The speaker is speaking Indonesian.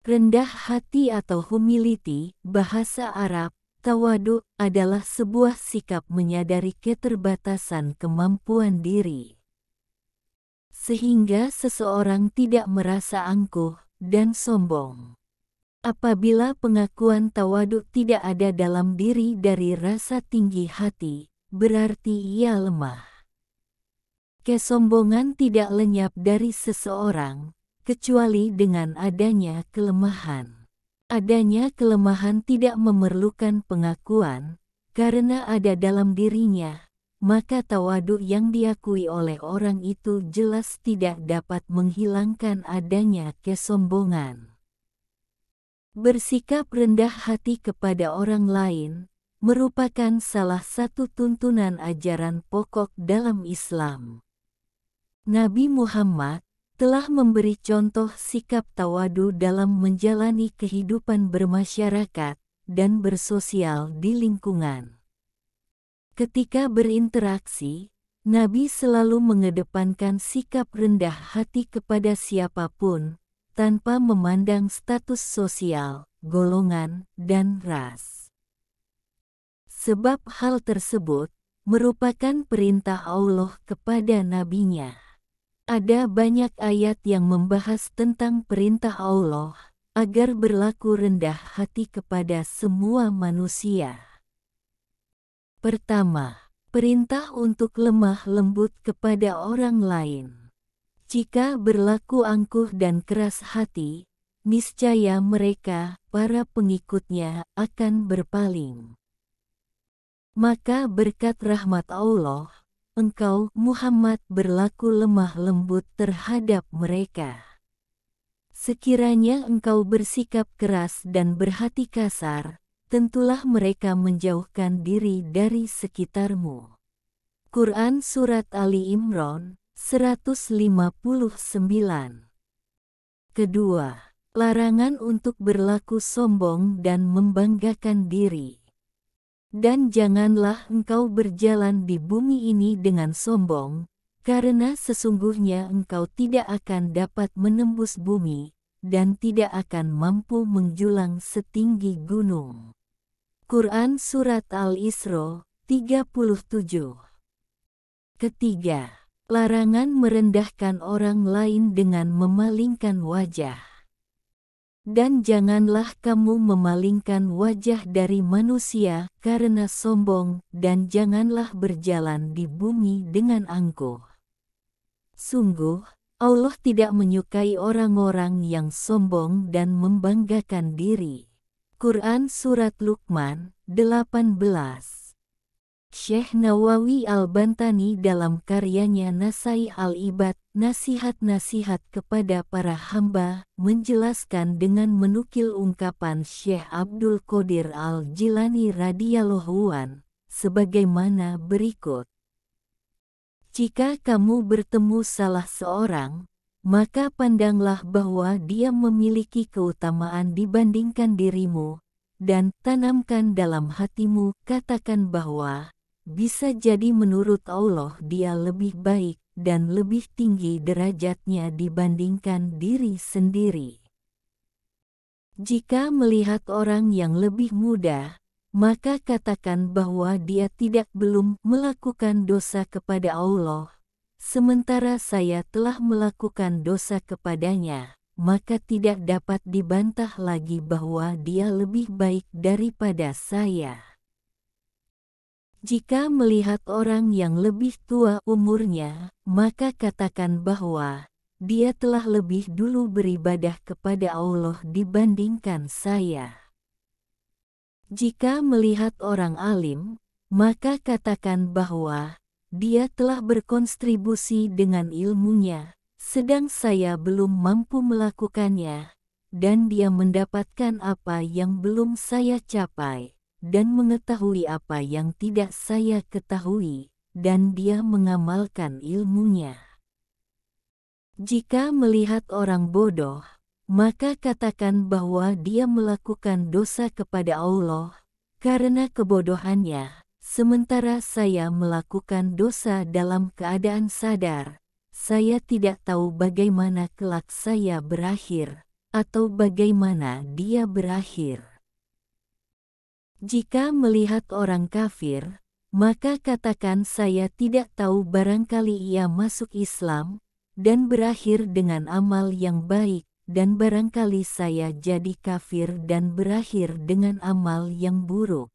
Rendah hati atau humility, bahasa Arab, tawadu adalah sebuah sikap menyadari keterbatasan kemampuan diri. Sehingga seseorang tidak merasa angkuh dan sombong. Apabila pengakuan tawadu tidak ada dalam diri dari rasa tinggi hati, berarti ia lemah. Kesombongan tidak lenyap dari seseorang, kecuali dengan adanya kelemahan. Adanya kelemahan tidak memerlukan pengakuan, karena ada dalam dirinya, maka tawadu yang diakui oleh orang itu jelas tidak dapat menghilangkan adanya kesombongan. Bersikap rendah hati kepada orang lain merupakan salah satu tuntunan ajaran pokok dalam Islam. Nabi Muhammad telah memberi contoh sikap tawadu dalam menjalani kehidupan bermasyarakat dan bersosial di lingkungan. Ketika berinteraksi, Nabi selalu mengedepankan sikap rendah hati kepada siapapun, tanpa memandang status sosial, golongan, dan ras. Sebab hal tersebut merupakan perintah Allah kepada nabinya. Ada banyak ayat yang membahas tentang perintah Allah agar berlaku rendah hati kepada semua manusia. Pertama, perintah untuk lemah lembut kepada orang lain. Jika berlaku angkuh dan keras hati, niscaya mereka, para pengikutnya, akan berpaling. Maka berkat rahmat Allah, engkau Muhammad berlaku lemah lembut terhadap mereka. Sekiranya engkau bersikap keras dan berhati kasar, tentulah mereka menjauhkan diri dari sekitarmu. Quran Surat Ali Imran 159 Kedua, larangan untuk berlaku sombong dan membanggakan diri. Dan janganlah engkau berjalan di bumi ini dengan sombong, karena sesungguhnya engkau tidak akan dapat menembus bumi, dan tidak akan mampu menjulang setinggi gunung. Quran Surat Al-Isra 37 Ketiga, larangan merendahkan orang lain dengan memalingkan wajah. Dan janganlah kamu memalingkan wajah dari manusia karena sombong, dan janganlah berjalan di bumi dengan angkuh. Sungguh, Allah tidak menyukai orang-orang yang sombong dan membanggakan diri. Quran Surat Luqman 18 Syekh Nawawi Al-Bantani dalam karyanya Nasai Al-Ibad, Nasihat-Nasihat kepada para hamba, menjelaskan dengan menukil ungkapan Syekh Abdul Qadir Al-Jilani radhiyallahu an, sebagaimana berikut. Jika kamu bertemu salah seorang, maka pandanglah bahwa dia memiliki keutamaan dibandingkan dirimu, dan tanamkan dalam hatimu katakan bahwa bisa jadi menurut Allah dia lebih baik dan lebih tinggi derajatnya dibandingkan diri sendiri. Jika melihat orang yang lebih muda, maka katakan bahwa dia tidak belum melakukan dosa kepada Allah, sementara saya telah melakukan dosa kepadanya, maka tidak dapat dibantah lagi bahwa dia lebih baik daripada saya. Jika melihat orang yang lebih tua umurnya, maka katakan bahwa dia telah lebih dulu beribadah kepada Allah dibandingkan saya. Jika melihat orang alim, maka katakan bahwa dia telah berkontribusi dengan ilmunya, sedang saya belum mampu melakukannya, dan dia mendapatkan apa yang belum saya capai dan mengetahui apa yang tidak saya ketahui, dan dia mengamalkan ilmunya. Jika melihat orang bodoh, maka katakan bahwa dia melakukan dosa kepada Allah karena kebodohannya, sementara saya melakukan dosa dalam keadaan sadar. Saya tidak tahu bagaimana kelak saya berakhir atau bagaimana dia berakhir. Jika melihat orang kafir, maka katakan saya tidak tahu barangkali ia masuk Islam, dan berakhir dengan amal yang baik, dan barangkali saya jadi kafir dan berakhir dengan amal yang buruk.